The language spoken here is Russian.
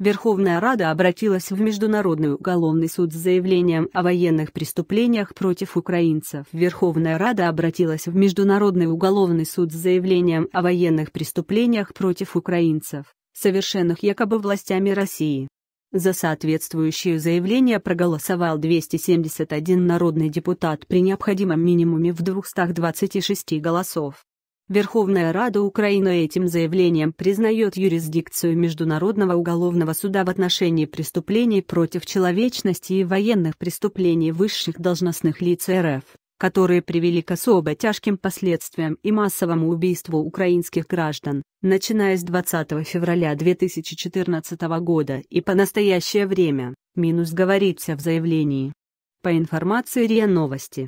Верховная Рада обратилась в Международный уголовный суд с заявлением о военных преступлениях против украинцев. Верховная Рада обратилась в Международный уголовный суд с заявлением о военных преступлениях против украинцев, совершенных якобы властями России. За соответствующее заявление проголосовал 271 народный депутат при необходимом минимуме в 226 голосов. Верховная Рада Украины этим заявлением признает юрисдикцию Международного уголовного суда в отношении преступлений против человечности и военных преступлений высших должностных лиц РФ, которые привели к особо тяжким последствиям и массовому убийству украинских граждан, начиная с 20 февраля 2014 года и по настоящее время, минус говорится в заявлении. По информации РИА Новости,